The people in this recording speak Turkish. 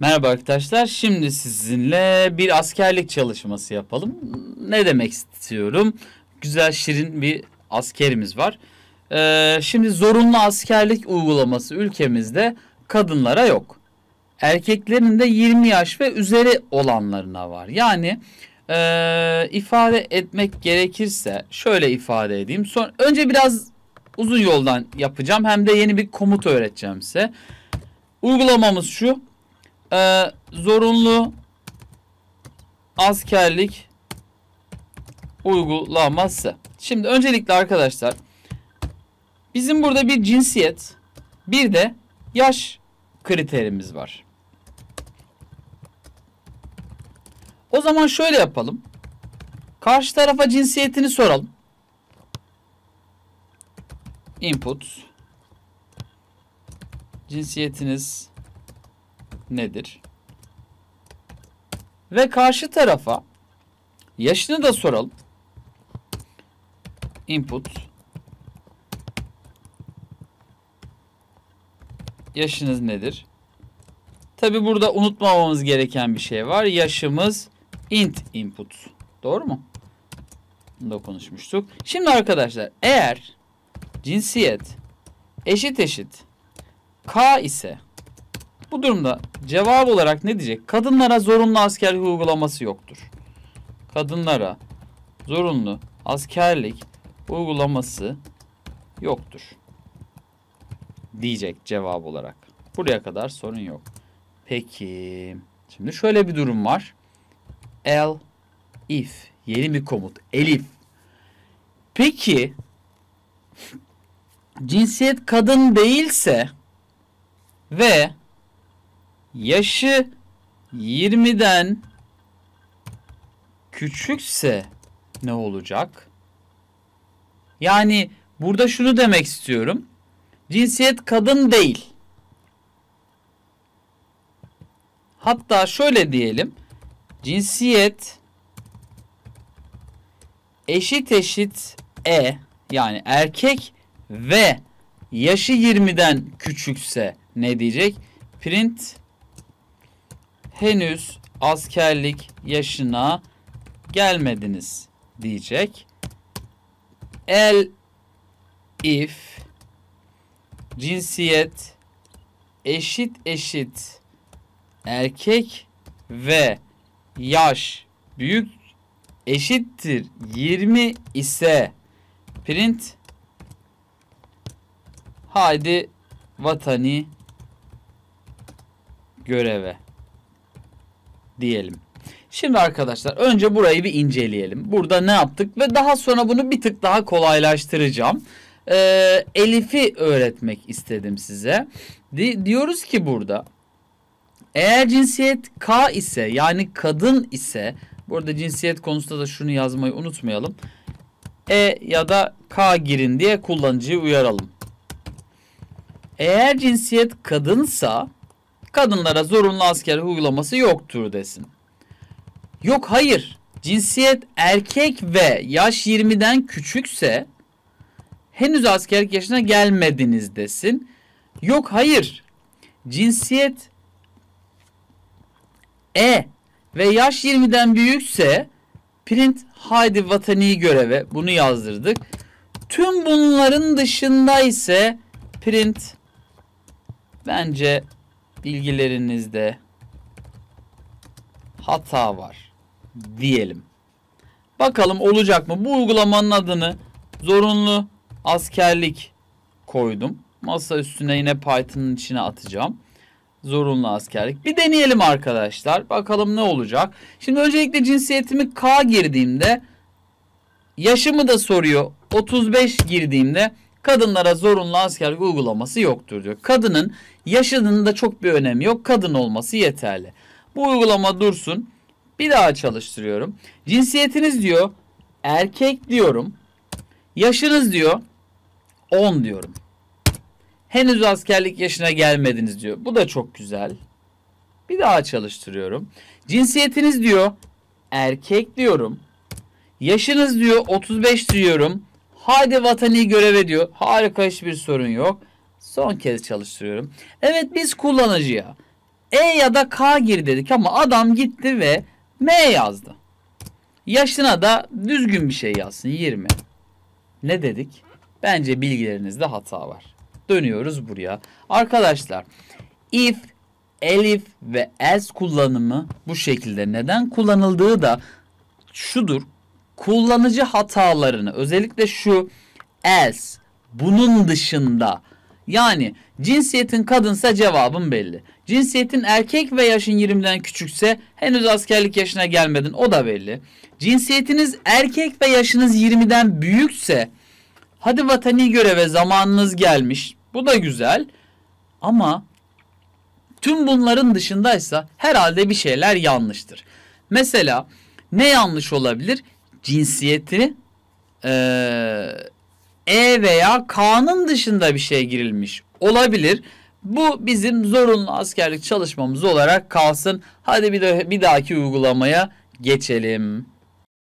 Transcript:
Merhaba arkadaşlar. Şimdi sizinle bir askerlik çalışması yapalım. Ne demek istiyorum? Güzel şirin bir askerimiz var. Ee, şimdi zorunlu askerlik uygulaması ülkemizde kadınlara yok. Erkeklerin de 20 yaş ve üzeri olanlarına var. Yani e, ifade etmek gerekirse şöyle ifade edeyim. Son, önce biraz uzun yoldan yapacağım. Hem de yeni bir komut öğreteceğim size. Uygulamamız şu e, zorunlu askerlik uygulanması. Şimdi öncelikle arkadaşlar bizim burada bir cinsiyet bir de yaş kriterimiz var. O zaman şöyle yapalım. Karşı tarafa cinsiyetini soralım. Input cinsiyetiniz nedir? Ve karşı tarafa yaşını da soralım. Input yaşınız nedir? Tabi burada unutmamamız gereken bir şey var. Yaşımız int input. Doğru mu? Bunu da konuşmuştuk. Şimdi arkadaşlar eğer cinsiyet eşit eşit k ise bu durumda cevap olarak ne diyecek? Kadınlara zorunlu askerlik uygulaması yoktur. Kadınlara zorunlu askerlik uygulaması yoktur. Diyecek cevap olarak. Buraya kadar sorun yok. Peki. Şimdi şöyle bir durum var. El if. Yeni bir komut. Elif. Peki cinsiyet kadın değilse ve yaşı 20'den küçükse ne olacak? Yani burada şunu demek istiyorum. Cinsiyet kadın değil. Hatta şöyle diyelim. Cinsiyet eşit eşit e yani erkek ve yaşı 20'den küçükse ne diyecek? Print henüz askerlik yaşına gelmediniz diyecek. El if cinsiyet eşit eşit erkek ve yaş büyük eşittir 20 ise print haydi vatani göreve diyelim. Şimdi arkadaşlar önce burayı bir inceleyelim. Burada ne yaptık ve daha sonra bunu bir tık daha kolaylaştıracağım. Ee, Elif'i öğretmek istedim size. Di diyoruz ki burada eğer cinsiyet K ise yani kadın ise burada cinsiyet konusunda da şunu yazmayı unutmayalım. E ya da K girin diye kullanıcıyı uyaralım. Eğer cinsiyet kadınsa kadınlara zorunlu asker uygulaması yoktur desin. Yok hayır. Cinsiyet erkek ve yaş 20'den küçükse henüz askerlik yaşına gelmediniz desin. Yok hayır. Cinsiyet E ve yaş 20'den büyükse print haydi vatani göreve bunu yazdırdık. Tüm bunların dışında ise print bence bilgilerinizde hata var diyelim. Bakalım olacak mı? Bu uygulamanın adını zorunlu askerlik koydum. Masa üstüne yine Python'ın içine atacağım. Zorunlu askerlik. Bir deneyelim arkadaşlar. Bakalım ne olacak. Şimdi öncelikle cinsiyetimi K girdiğimde yaşımı da soruyor. 35 girdiğimde kadınlara zorunlu askerlik uygulaması yoktur diyor. Kadının yaşının da çok bir önemi yok. Kadın olması yeterli. Bu uygulama dursun. Bir daha çalıştırıyorum. Cinsiyetiniz diyor erkek diyorum. Yaşınız diyor 10 diyorum. Henüz askerlik yaşına gelmediniz diyor. Bu da çok güzel. Bir daha çalıştırıyorum. Cinsiyetiniz diyor erkek diyorum. Yaşınız diyor 35 diyorum. Haydi vatani göreve diyor. Harika hiçbir sorun yok. Son kez çalıştırıyorum. Evet biz kullanıcıya E ya da K gir dedik ama adam gitti ve M yazdı. Yaşına da düzgün bir şey yazsın 20. Ne dedik? Bence bilgilerinizde hata var. Dönüyoruz buraya. Arkadaşlar if, elif ve as kullanımı bu şekilde neden kullanıldığı da şudur kullanıcı hatalarını özellikle şu as, bunun dışında yani cinsiyetin kadınsa cevabın belli. Cinsiyetin erkek ve yaşın 20'den küçükse henüz askerlik yaşına gelmedin o da belli. Cinsiyetiniz erkek ve yaşınız 20'den büyükse hadi vatani göreve zamanınız gelmiş bu da güzel ama tüm bunların dışındaysa herhalde bir şeyler yanlıştır. Mesela ne yanlış olabilir? cinsiyeti e, e, veya K'nın dışında bir şey girilmiş olabilir. Bu bizim zorunlu askerlik çalışmamız olarak kalsın. Hadi bir, de, bir dahaki uygulamaya geçelim.